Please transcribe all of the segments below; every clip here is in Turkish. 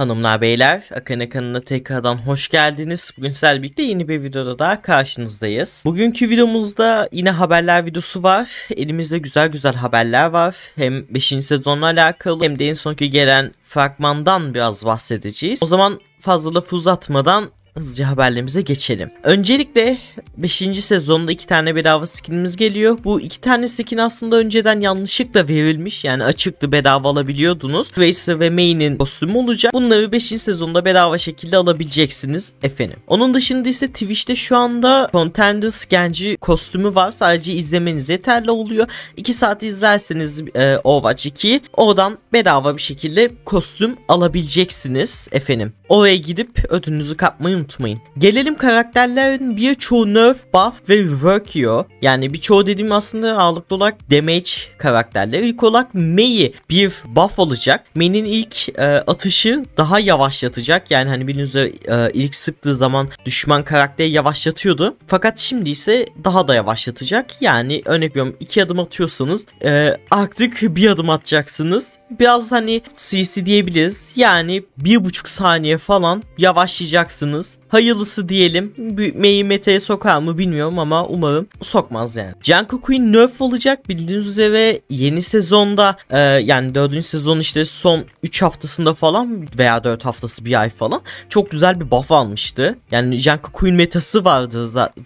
Hanımlar beyler Akane kanalına tekrardan hoş geldiniz. Bugün sizlerle birlikte yeni bir videoda daha karşınızdayız. Bugünkü videomuzda yine haberler videosu var. Elimizde güzel güzel haberler var. Hem 5. sezonla alakalı hem de en sonki gelen fragmandan biraz bahsedeceğiz. O zaman fazla lafı uzatmadan hızlıca haberlerimize geçelim. Öncelikle 5. sezonda 2 tane bedava skinimiz geliyor. Bu 2 tane skin aslında önceden yanlışlıkla verilmiş. Yani açıktı bedava alabiliyordunuz. Tracer ve May'nin kostümü olacak. Bunları 5. sezonda bedava şekilde alabileceksiniz efendim. Onun dışında ise Twitch'te şu anda Contenders genci kostümü var. Sadece izlemeniz yeterli oluyor. 2 saat izlerseniz e, Overwatch 2 oradan bedava bir şekilde kostüm alabileceksiniz efendim. Oraya gidip ödünüzü kapmayı unutmayın. Gelelim karakterlerin birçoğu nerf, buff ve work yiyor. Yani birçoğu dediğim aslında ağırlıklı olarak damage karakterler. İlk olarak Mei, bir buff olacak. Mei'nin ilk e, atışı daha yavaşlatacak. Yani hani biliniz e, ilk sıktığı zaman düşman karakteri yavaşlatıyordu. Fakat şimdi ise daha da yavaşlatacak. Yani örnek veriyorum iki adım atıyorsanız e, artık bir adım atacaksınız. Biraz hani CC diyebiliriz. Yani bir buçuk saniye falan yavaşlayacaksınız. Hayırlısı diyelim. Büyümeyi Mete'ye sokar mı bilmiyorum ama umarım sokmaz yani. Jungkook'un nerf olacak bildiğiniz üzere yeni sezonda e, yani 4. sezon işte son 3 haftasında falan veya 4 haftası bir ay falan çok güzel bir buff almıştı. Yani Jungkook'un metası vardı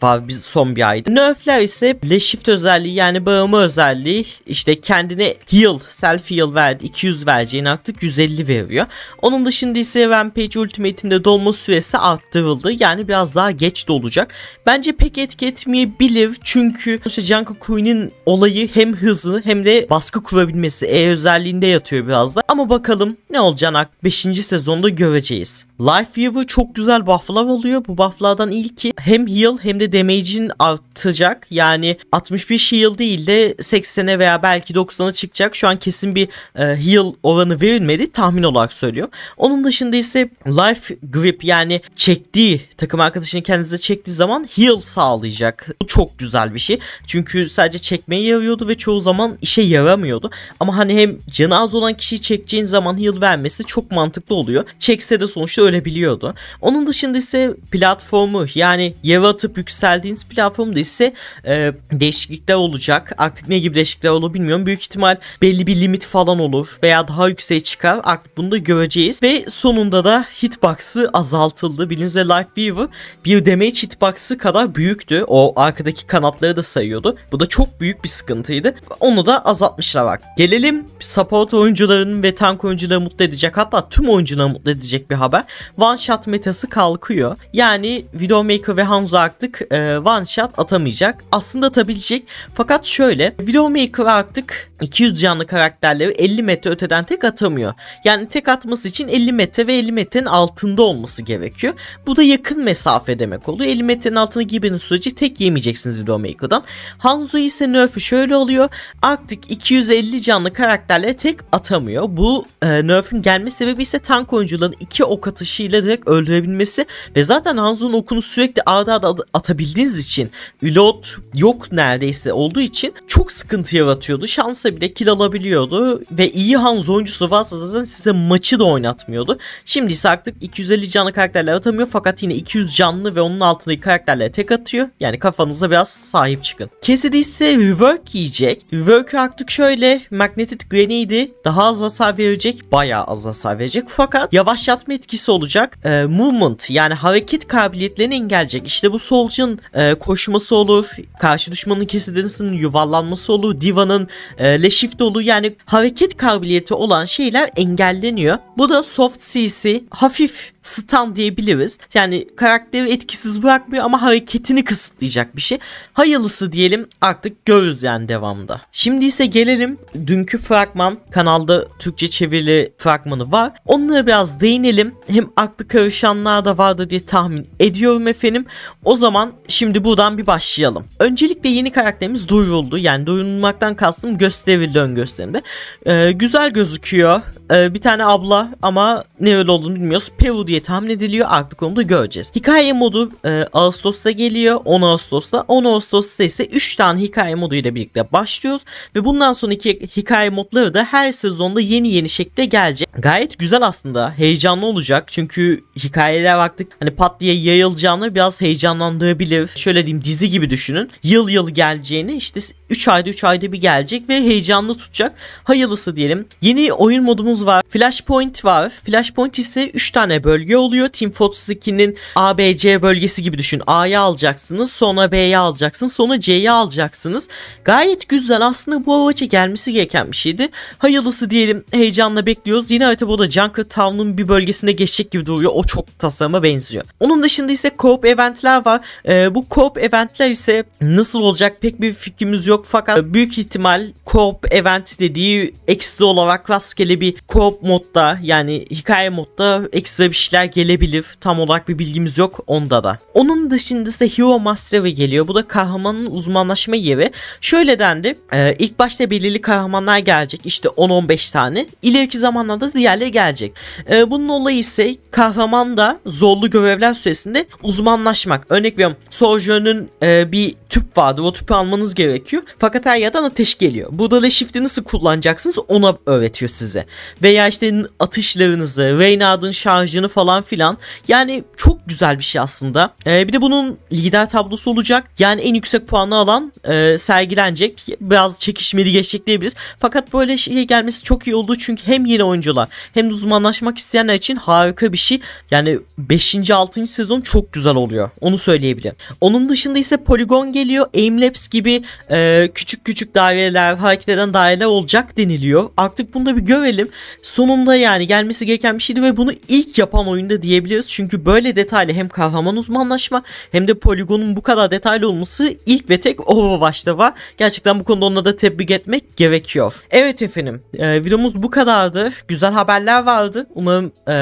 var biz son bir ayda. Nerfler ise Blast özelliği yani bağımı özelliği işte kendine heal, self heal verdi 200 vereceğini artık 150 veriyor. Onun dışında ise Rampage Okçu dolma süresi arttırıldı. Yani biraz daha geç dolacak. Bence pek etki etmeyebilir. Çünkü işte Jungle Queen'in olayı hem hızı hem de baskı kurabilmesi E özelliğinde yatıyor biraz da. Ama bakalım ne olacak 5. sezonda göreceğiz. Life Weaver çok güzel bufflar alıyor. Bu bufflardan ilki hem heal hem de damage'in artacak. Yani 61 heal değil de 80'e veya belki 90'a çıkacak. Şu an kesin bir e, heal oranı verilmedi tahmin olarak söylüyor. Onun dışında ise life grip yani çektiği takım arkadaşını kendinize çektiği zaman heal sağlayacak. Bu çok güzel bir şey. Çünkü sadece çekmeye yarıyordu ve çoğu zaman işe yaramıyordu. Ama hani hem canı az olan kişiyi çekeceğin zaman heal vermesi çok mantıklı oluyor. Çekse de sonuçta ölebiliyordu. Onun dışında ise platformu yani yere atıp yükseldiğiniz platformda ise e, değişiklikler olacak. Artık ne gibi değişiklikler olur bilmiyorum. Büyük ihtimal belli bir limit falan olur veya daha yükseğe çıkar. Artık bunu da göreceğiz ve sonunda da hitbox'ı azaltıldı. Bildiğiniz üzere Lifeweaver bir damage hitbox'ı kadar büyüktü. O arkadaki kanatları da sayıyordu. Bu da çok büyük bir sıkıntıydı. Onu da azaltmışlar bak. Gelelim support oyuncularının ve tank oyuncuları mutlu edecek hatta tüm oyuncuları mutlu edecek bir haber. One shot metası kalkıyor. Yani Widowmaker ve Hanzo artık e, one shot atamayacak. Aslında atabilecek fakat şöyle Widowmaker artık 200 canlı karakterleri 50 metre öteden tek atamıyor. Yani tek atması için 50 metre ve 50 metrenin altında olması gerekiyor. Bu da yakın mesafe demek oluyor. 50 metrenin altına girmeniz sürece tek yemeyeceksiniz Widowmaker'dan. Hanzo ise nerf'ü şöyle oluyor. Artık 250 canlı karakterleri tek atamıyor. Bu e, nerf'ün gelme sebebi ise tank oyuncuların iki ok atışıyla direkt öldürebilmesi ve zaten Hanzo'nun okunu sürekli arda arda atabildiğiniz için reload yok neredeyse olduğu için çok sıkıntı yaratıyordu. Şansa olsa bile kill alabiliyordu. Ve iyi Hanzo oyuncusu varsa zaten size maçı da oynatmıyordu. Şimdi ise artık 250 canlı karakterle atamıyor fakat yine 200 canlı ve onun altındaki karakterle tek atıyor. Yani kafanıza biraz sahip çıkın. Cassidy ise rework yiyecek. Rework artık şöyle Magnetic Grenade'i daha az hasar verecek. Bayağı az hasar verecek. Fakat yavaşlatma etkisi olacak. E, movement yani hareket kabiliyetlerini engelleyecek. İşte bu Soul'cun e, koşması olur. Karşı düşmanın Cassidy'nin yuvarlanması olur. Diva'nın e, leşif dolu yani hareket kabiliyeti olan şeyler engelleniyor. Bu da soft CC hafif stun diyebiliriz. Yani karakteri etkisiz bırakmıyor ama hareketini kısıtlayacak bir şey. Hayırlısı diyelim artık görürüz yani devamda. Şimdi ise gelelim dünkü fragman kanalda Türkçe çevirili fragmanı var. Onlara biraz değinelim. Hem aklı karışanlar da vardı diye tahmin ediyorum efendim. O zaman şimdi buradan bir başlayalım. Öncelikle yeni karakterimiz duyuruldu. Yani duyurulmaktan kastım gösterildi ön gösterimde. Ee, güzel gözüküyor. Ee, bir tane abla ama ne öyle olduğunu bilmiyoruz. Peru diye tahmin ediliyor. Adlı konuda göreceğiz. Hikaye modu e, Ağustos'ta geliyor. 10 Ağustos'ta. 10 Ağustos'ta ise 3 tane hikaye modu ile birlikte başlıyoruz. Ve bundan sonraki hikaye modları da her sezonda yeni yeni şekilde gelecek. Gayet güzel aslında. Heyecanlı olacak. Çünkü hikayelere baktık. Hani pat diye yayılacağını biraz heyecanlandırabilir. Şöyle diyeyim dizi gibi düşünün. Yıl yıl geleceğini işte 3 ayda 3 ayda bir gelecek ve heyecanlı tutacak. Hayırlısı diyelim. Yeni oyun modumuz var. Flashpoint var. Flashpoint ise 3 tane bölüm bölge oluyor. Team Fortress 2'nin ABC bölgesi gibi düşün. A'yı alacaksınız, sonra B'yi alacaksınız, sonra C'yi alacaksınız. Gayet güzel. Aslında bu avaça gelmesi gereken bir şeydi. Hayırlısı diyelim heyecanla bekliyoruz. Yine Aytabo da Junker Town'un bir bölgesine geçecek gibi duruyor. O çok tasarıma benziyor. Onun dışında ise coop eventler var. Ee, bu coop eventler ise nasıl olacak pek bir fikrimiz yok. Fakat büyük ihtimal coop op event dediği ekstra olarak rastgele bir coop modda yani hikaye modda ekstra bir şey kişiler gelebilir. Tam olarak bir bilgimiz yok onda da. Onun dışında ise Hero Mastery geliyor. Bu da kahramanın uzmanlaşma yeri. Şöyle dendi. E, ilk başta belirli kahramanlar gelecek. İşte 10-15 tane. İleriki zamanlarda diğerleri gelecek. E, bunun olayı ise kahraman da zorlu görevler süresinde uzmanlaşmak. Örnek veriyorum. Sojourner'ın e, bir tüp vardı. O tüpü almanız gerekiyor. Fakat her yerden ateş geliyor. bu da shift'i nasıl kullanacaksınız ona öğretiyor size. Veya işte atışlarınızı, Reynard'ın şarjını falan falan filan. Yani çok güzel bir şey aslında. E, bir de bunun lider tablosu olacak. Yani en yüksek puanı alan e, sergilenecek. Biraz çekişmeli geçecek diyebiliriz. Fakat böyle şey gelmesi çok iyi oldu. Çünkü hem yeni oyuncular hem de uzmanlaşmak isteyenler için harika bir şey. Yani 5. 6. sezon çok güzel oluyor. Onu söyleyebilirim. Onun dışında ise poligon geliyor. Aimlabs gibi e, küçük küçük daireler, hareket eden daireler olacak deniliyor. Artık bunu da bir görelim. Sonunda yani gelmesi gereken bir şeydi ve bunu ilk yapan oyunda diyebiliyoruz Çünkü böyle detaylı hem kahraman uzmanlaşma hem de poligonun bu kadar detaylı olması ilk ve tek Overwatch'ta var. Gerçekten bu konuda ona da tebrik etmek gerekiyor. Evet efendim e, videomuz bu kadardı. Güzel haberler vardı. Umarım e,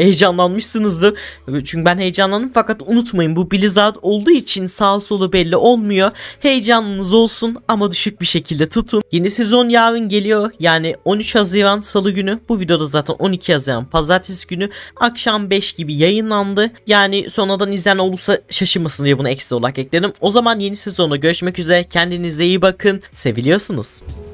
heyecanlanmışsınızdır. Çünkü ben heyecanlandım fakat unutmayın bu Blizzard olduğu için sağ solu belli olmuyor. Heyecanınız olsun ama düşük bir şekilde tutun. Yeni sezon yarın geliyor. Yani 13 Haziran Salı günü. Bu videoda zaten 12 Haziran Pazartesi günü akşam akşam 5 gibi yayınlandı. Yani sonradan izleyen olursa şaşırmasın diye bunu ekstra olarak ekledim. O zaman yeni sezonda görüşmek üzere. Kendinize iyi bakın. Seviliyorsunuz.